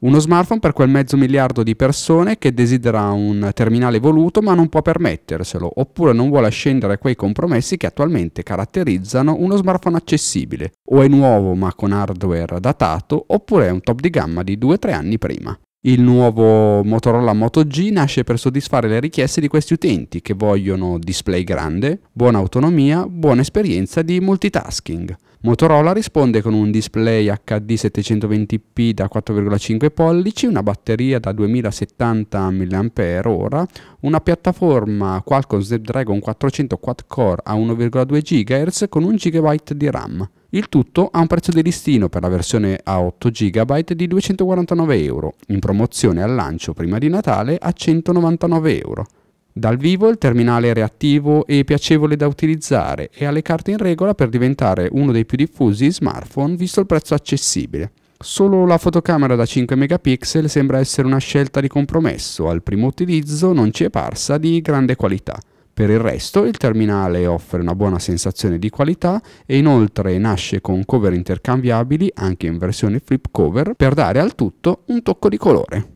Uno smartphone per quel mezzo miliardo di persone che desidera un terminale voluto ma non può permetterselo, oppure non vuole scendere quei compromessi che attualmente caratterizzano uno smartphone accessibile, o è nuovo ma con hardware datato, oppure è un top di gamma di 2-3 anni prima. Il nuovo Motorola Moto G nasce per soddisfare le richieste di questi utenti che vogliono display grande, buona autonomia, buona esperienza di multitasking. Motorola risponde con un display HD 720p da 4,5 pollici, una batteria da 2070 mAh, una piattaforma Qualcomm Snapdragon quad core a 1,2 GHz con 1 GB di RAM. Il tutto ha un prezzo di listino per la versione a 8 GB di 249 euro, in promozione al lancio prima di Natale a 199 euro. Dal vivo il terminale è reattivo e piacevole da utilizzare e ha le carte in regola per diventare uno dei più diffusi smartphone visto il prezzo accessibile. Solo la fotocamera da 5 megapixel sembra essere una scelta di compromesso, al primo utilizzo non ci è parsa di grande qualità. Per il resto il terminale offre una buona sensazione di qualità e inoltre nasce con cover intercambiabili anche in versione flip cover per dare al tutto un tocco di colore.